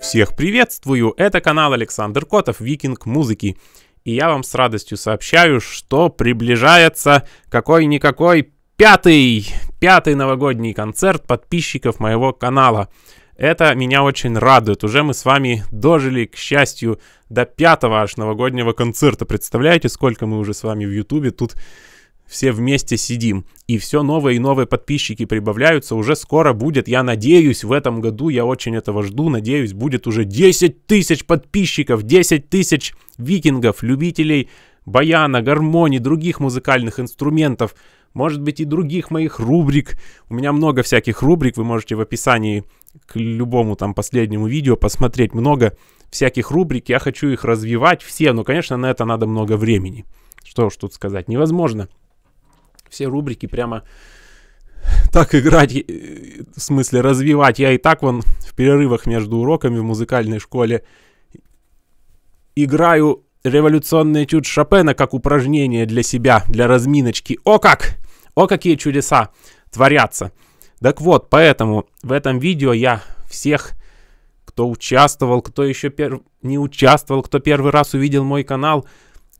Всех приветствую, это канал Александр Котов, Викинг Музыки. И я вам с радостью сообщаю, что приближается какой-никакой пятый, пятый новогодний концерт подписчиков моего канала. Это меня очень радует. Уже мы с вами дожили, к счастью, до пятого аж новогоднего концерта. Представляете, сколько мы уже с вами в Ютубе тут все вместе сидим. И все новые и новые подписчики прибавляются. Уже скоро будет, я надеюсь, в этом году, я очень этого жду, надеюсь, будет уже 10 тысяч подписчиков, 10 тысяч викингов, любителей баяна, гармонии, других музыкальных инструментов – может быть и других моих рубрик. У меня много всяких рубрик, вы можете в описании к любому там последнему видео посмотреть много всяких рубрик. Я хочу их развивать все, но, конечно, на это надо много времени. Что уж тут сказать, невозможно. Все рубрики прямо так играть, э, в смысле развивать. Я и так вон в перерывах между уроками в музыкальной школе играю революционный этюд Шопена как упражнение для себя, для разминочки. О как! О какие чудеса творятся! Так вот, поэтому в этом видео я всех, кто участвовал, кто еще пер... не участвовал, кто первый раз увидел мой канал,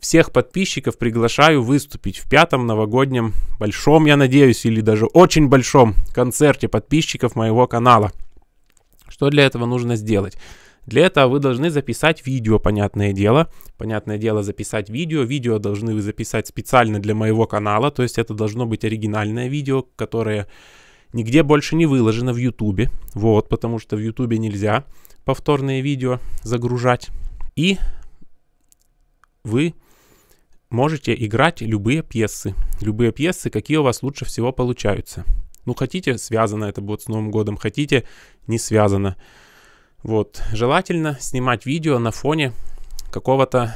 всех подписчиков приглашаю выступить в пятом новогоднем большом, я надеюсь, или даже очень большом концерте подписчиков моего канала. Что для этого нужно сделать? Для этого вы должны записать видео, понятное дело. Понятное дело, записать видео. Видео должны вы записать специально для моего канала, то есть это должно быть оригинальное видео, которое нигде больше не выложено в YouTube. Вот, потому что в YouTube нельзя повторные видео загружать. И вы можете играть любые пьесы. Любые пьесы, какие у вас лучше всего получаются. Ну, хотите, связано это будет с Новым годом, хотите, не связано. Вот, желательно снимать видео на фоне какого-то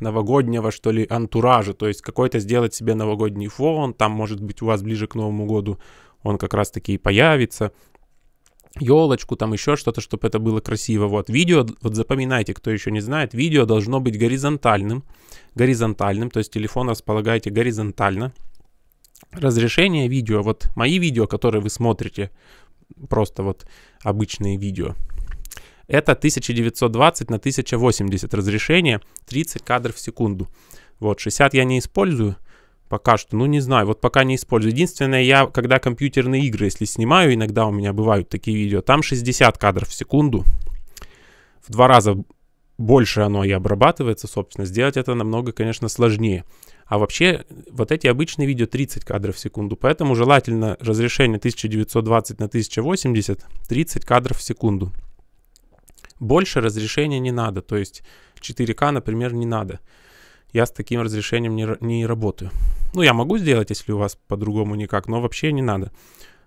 новогоднего, что ли, антуража, то есть какой-то сделать себе новогодний фон, там, может быть, у вас ближе к Новому году он как раз-таки и появится, елочку, там еще что-то, чтобы это было красиво. Вот видео, вот запоминайте, кто еще не знает, видео должно быть горизонтальным, горизонтальным, то есть телефон располагайте горизонтально. Разрешение видео, вот мои видео, которые вы смотрите, просто вот обычные видео, это 1920 на 1080 разрешение, 30 кадров в секунду. Вот, 60 я не использую пока что, ну не знаю, вот пока не использую. Единственное, я когда компьютерные игры, если снимаю, иногда у меня бывают такие видео, там 60 кадров в секунду, в два раза больше оно и обрабатывается, собственно, сделать это намного, конечно, сложнее. А вообще, вот эти обычные видео 30 кадров в секунду, поэтому желательно разрешение 1920 на 1080, 30 кадров в секунду. Больше разрешения не надо, то есть 4К, например, не надо. Я с таким разрешением не, не работаю. Ну, я могу сделать, если у вас по-другому никак, но вообще не надо.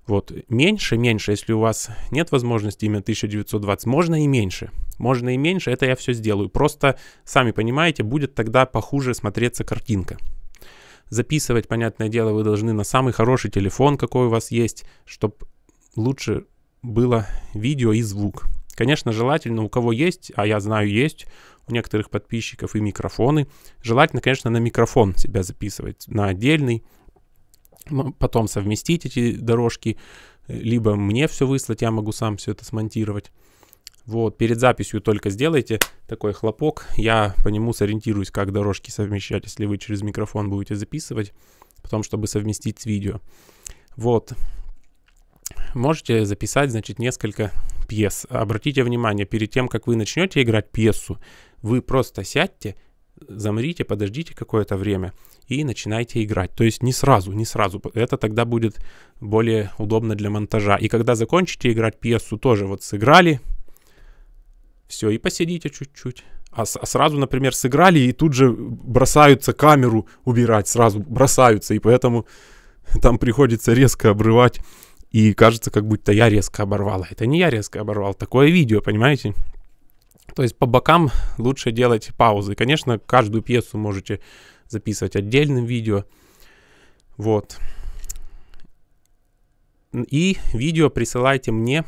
Вот, меньше, меньше, если у вас нет возможности именно 1920, можно и меньше. Можно и меньше, это я все сделаю. Просто, сами понимаете, будет тогда похуже смотреться картинка. Записывать, понятное дело, вы должны на самый хороший телефон, какой у вас есть, чтобы лучше было видео и звук. Конечно, желательно, у кого есть, а я знаю, есть у некоторых подписчиков и микрофоны, желательно, конечно, на микрофон себя записывать, на отдельный, потом совместить эти дорожки, либо мне все выслать, я могу сам все это смонтировать. Вот, перед записью только сделайте такой хлопок, я по нему сориентируюсь, как дорожки совмещать, если вы через микрофон будете записывать, потом, чтобы совместить с видео. Вот, можете записать, значит, несколько пьес. Обратите внимание, перед тем, как вы начнете играть пьесу, вы просто сядьте, замрите, подождите какое-то время и начинайте играть. То есть не сразу, не сразу. Это тогда будет более удобно для монтажа. И когда закончите играть пьесу, тоже вот сыграли, все, и посидите чуть-чуть. А, а сразу, например, сыграли и тут же бросаются камеру убирать, сразу бросаются, и поэтому там приходится резко обрывать и кажется, как будто я резко оборвал. А это не я резко оборвал, такое видео, понимаете? То есть по бокам лучше делать паузы. Конечно, каждую пьесу можете записывать отдельным видео. Вот. И видео присылайте мне,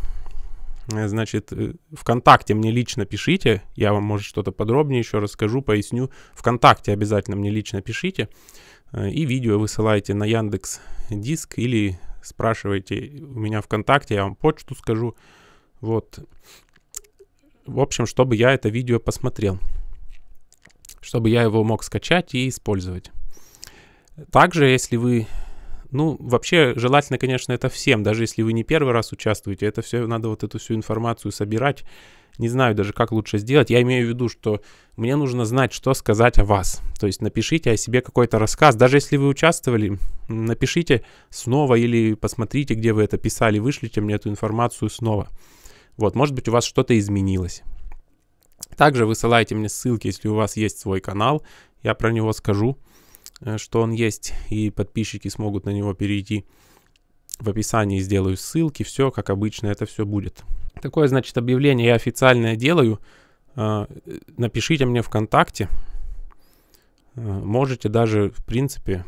э, значит, э, ВКонтакте мне лично пишите. Я вам, может, что-то подробнее еще расскажу, поясню. ВКонтакте обязательно мне лично пишите. Э, и видео высылайте на Яндекс Диск или спрашивайте у меня ВКонтакте, я вам почту скажу. Вот. В общем, чтобы я это видео посмотрел. Чтобы я его мог скачать и использовать. Также, если вы ну, вообще, желательно, конечно, это всем, даже если вы не первый раз участвуете, это все, надо вот эту всю информацию собирать. Не знаю даже, как лучше сделать. Я имею в виду, что мне нужно знать, что сказать о вас. То есть напишите о себе какой-то рассказ. Даже если вы участвовали, напишите снова или посмотрите, где вы это писали, вышлите мне эту информацию снова. Вот, может быть, у вас что-то изменилось. Также высылайте мне ссылки, если у вас есть свой канал, я про него скажу. Э, что он есть, и подписчики смогут на него перейти. В описании сделаю ссылки, все как обычно это все будет. Такое, значит, объявление я официальное делаю. Э, напишите мне ВКонтакте. Э, можете даже, в принципе,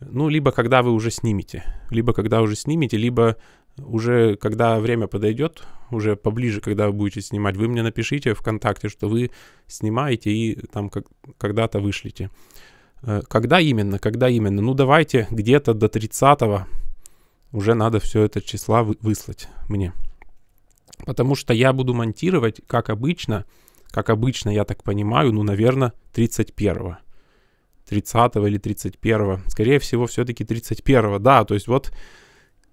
ну, либо когда вы уже снимете, либо когда уже снимете, либо уже когда время подойдет, уже поближе, когда вы будете снимать, вы мне напишите ВКонтакте, что вы снимаете и там как, когда-то вышлите. Э, когда именно? Когда именно? Ну, давайте где-то до 30 уже надо все это числа выслать мне. Потому что я буду монтировать, как обычно, как обычно, я так понимаю, ну, наверное, 31 30 или 31 Скорее всего, все-таки 31 да. То есть вот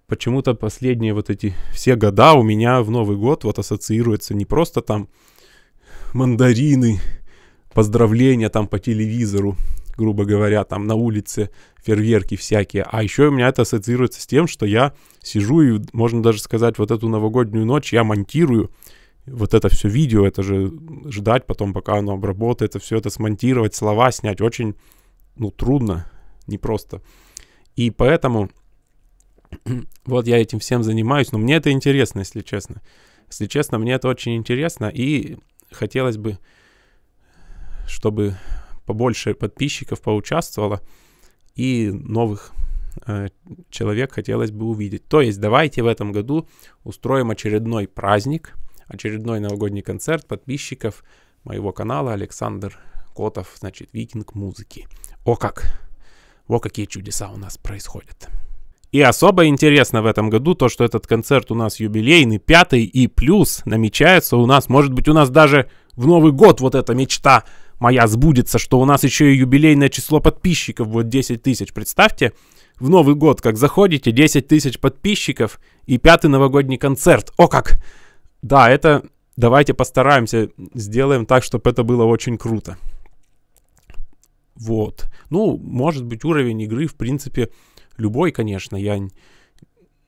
почему-то последние вот эти все года у меня в Новый год вот ассоциируется не просто там мандарины, поздравления там по телевизору, грубо говоря, там на улице фейерверки всякие. А еще у меня это ассоциируется с тем, что я сижу и, можно даже сказать, вот эту новогоднюю ночь я монтирую. Вот это все видео, это же ждать потом, пока оно обработается, все это смонтировать, слова снять очень, ну, трудно, непросто. И поэтому вот я этим всем занимаюсь, но мне это интересно, если честно. Если честно, мне это очень интересно, и хотелось бы, чтобы побольше подписчиков поучаствовало и новых э, человек хотелось бы увидеть. То есть давайте в этом году устроим очередной праздник, очередной новогодний концерт подписчиков моего канала Александр Котов, значит, Викинг музыки. О как! О какие чудеса у нас происходят! И особо интересно в этом году то, что этот концерт у нас юбилейный, пятый, и плюс намечается у нас, может быть, у нас даже в Новый год вот эта мечта моя сбудется, что у нас еще и юбилейное число подписчиков, вот 10 тысяч, представьте. В Новый год, как заходите, 10 тысяч подписчиков и пятый новогодний концерт. О как! Да, это... Давайте постараемся, сделаем так, чтобы это было очень круто. Вот. Ну, может быть, уровень игры, в принципе, любой, конечно. Я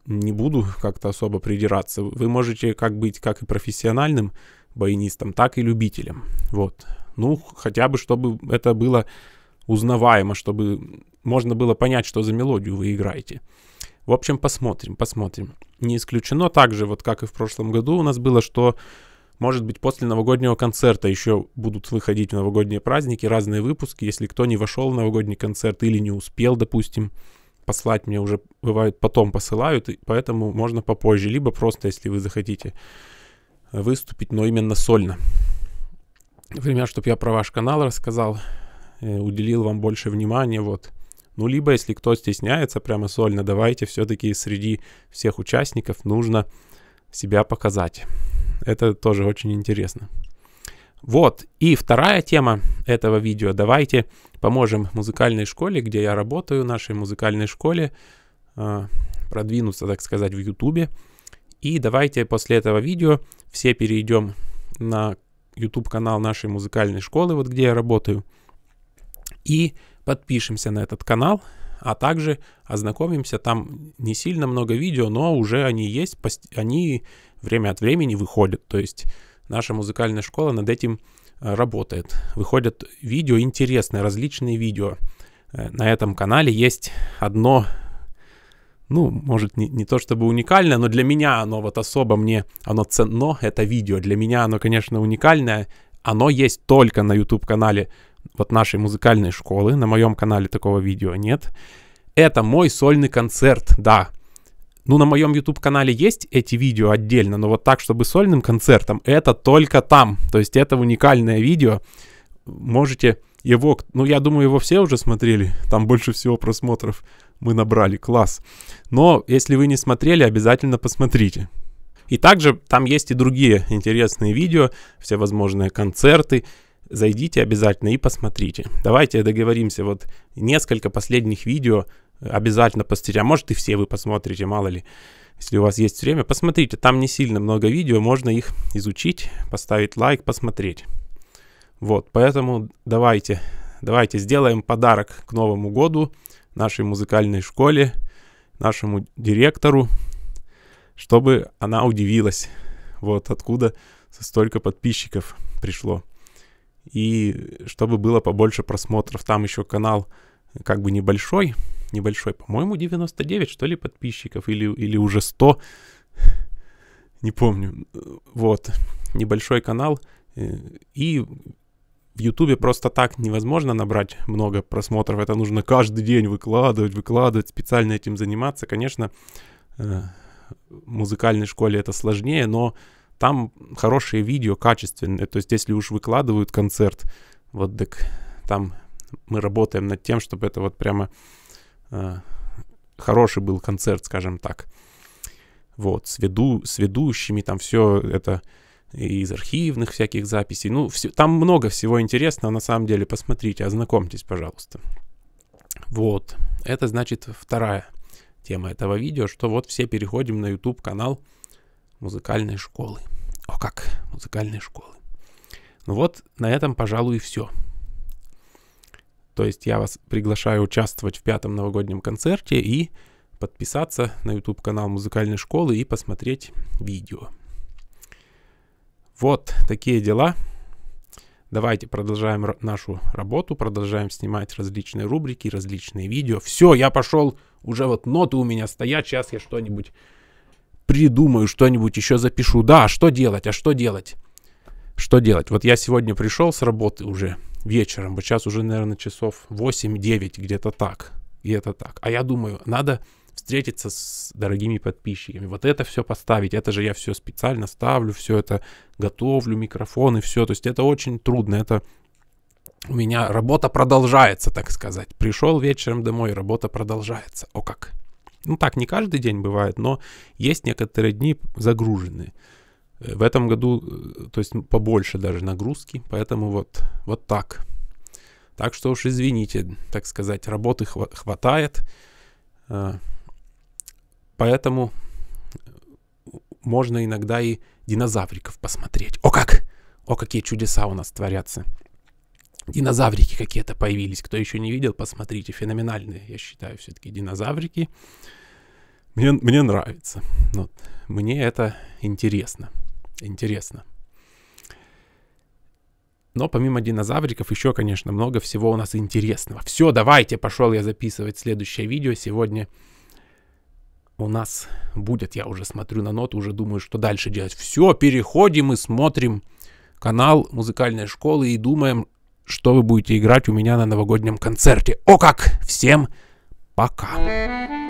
не буду как-то особо придираться. Вы можете как быть как и профессиональным баянистом, так и любителем. Вот. Ну, хотя бы, чтобы это было узнаваемо, чтобы можно было понять, что за мелодию вы играете. В общем, посмотрим, посмотрим. Не исключено также, вот как и в прошлом году у нас было, что, может быть, после новогоднего концерта еще будут выходить в новогодние праздники разные выпуски. Если кто не вошел в новогодний концерт или не успел, допустим, послать мне уже, бывает, потом посылают, и поэтому можно попозже. Либо просто, если вы захотите выступить, но именно сольно например, чтобы я про ваш канал рассказал, э, уделил вам больше внимания, вот. Ну, либо, если кто стесняется прямо сольно, давайте все-таки среди всех участников нужно себя показать. Это тоже очень интересно. Вот, и вторая тема этого видео. Давайте поможем музыкальной школе, где я работаю, нашей музыкальной школе, э, продвинуться, так сказать, в Ютубе. И давайте после этого видео все перейдем на YouTube-канал нашей музыкальной школы, вот где я работаю, и подпишемся на этот канал, а также ознакомимся. Там не сильно много видео, но уже они есть, они время от времени выходят. То есть наша музыкальная школа над этим э, работает. Выходят видео интересные, различные видео. Э, на этом канале есть одно ну, может, не, не то чтобы уникальное, но для меня оно вот особо мне, оно ценно, это видео. Для меня оно, конечно, уникальное. Оно есть только на YouTube-канале вот нашей музыкальной школы. На моем канале такого видео нет. Это мой сольный концерт, да. Ну, на моем YouTube-канале есть эти видео отдельно, но вот так, чтобы сольным концертом, это только там. То есть это уникальное видео. Можете его, ну, я думаю, его все уже смотрели. Там больше всего просмотров мы набрали, класс. Но если вы не смотрели, обязательно посмотрите. И также там есть и другие интересные видео, всевозможные концерты. Зайдите обязательно и посмотрите. Давайте договоримся, вот несколько последних видео обязательно посмотрите. А может и все вы посмотрите, мало ли. Если у вас есть время, посмотрите. Там не сильно много видео, можно их изучить, поставить лайк, посмотреть. Вот, поэтому давайте, давайте сделаем подарок к Новому году нашей музыкальной школе, нашему директору, чтобы она удивилась, вот откуда столько подписчиков пришло. И чтобы было побольше просмотров. Там еще канал как бы небольшой, небольшой, по-моему, 99, что ли, подписчиков, или, или уже 100, не помню. Вот, небольшой канал, э, и в Ютубе просто так невозможно набрать много просмотров. Это нужно каждый день выкладывать, выкладывать, специально этим заниматься. Конечно, э, в музыкальной школе это сложнее, но там хорошие видео, качественные. То есть, если уж выкладывают концерт, вот так там мы работаем над тем, чтобы это вот прямо э, хороший был концерт, скажем так. Вот, с, веду, с ведущими там все это из архивных всяких записей. Ну, все, там много всего интересного, на самом деле. Посмотрите, ознакомьтесь, пожалуйста. Вот, это значит вторая тема этого видео, что вот все переходим на YouTube-канал музыкальной школы. О как, музыкальной школы. Ну вот, на этом, пожалуй, и все. То есть я вас приглашаю участвовать в пятом новогоднем концерте и подписаться на YouTube-канал музыкальной школы и посмотреть видео. Вот такие дела. Давайте продолжаем нашу работу, продолжаем снимать различные рубрики, различные видео. Все, я пошел, уже вот ноты у меня стоят, сейчас я что-нибудь придумаю, что-нибудь еще запишу. Да, что делать, а что делать? Что делать? Вот я сегодня пришел с работы уже вечером, вот сейчас уже, наверное, часов 8-9, где-то так, где-то так. А я думаю, надо встретиться с дорогими подписчиками. Вот это все поставить, это же я все специально ставлю, все это готовлю, микрофоны, все. То есть это очень трудно, это у меня работа продолжается, так сказать. Пришел вечером домой, работа продолжается. О как! Ну так, не каждый день бывает, но есть некоторые дни загруженные. Э, в этом году, э, то есть ну, побольше даже нагрузки, поэтому вот, вот так. Так что уж извините, так сказать, работы хватает. Э, Поэтому можно иногда и динозавриков посмотреть. О как! О, какие чудеса у нас творятся. Динозаврики какие-то появились. Кто еще не видел, посмотрите. Феноменальные, я считаю, все-таки динозаврики. Мне, мне нравится. Вот. Ну, мне это интересно. Интересно. Но помимо динозавриков еще, конечно, много всего у нас интересного. Все, давайте, пошел я записывать следующее видео. Сегодня у нас будет. Я уже смотрю на ноту, уже думаю, что дальше делать. Все, переходим и смотрим канал музыкальной школы и думаем, что вы будете играть у меня на новогоднем концерте. О как! Всем пока!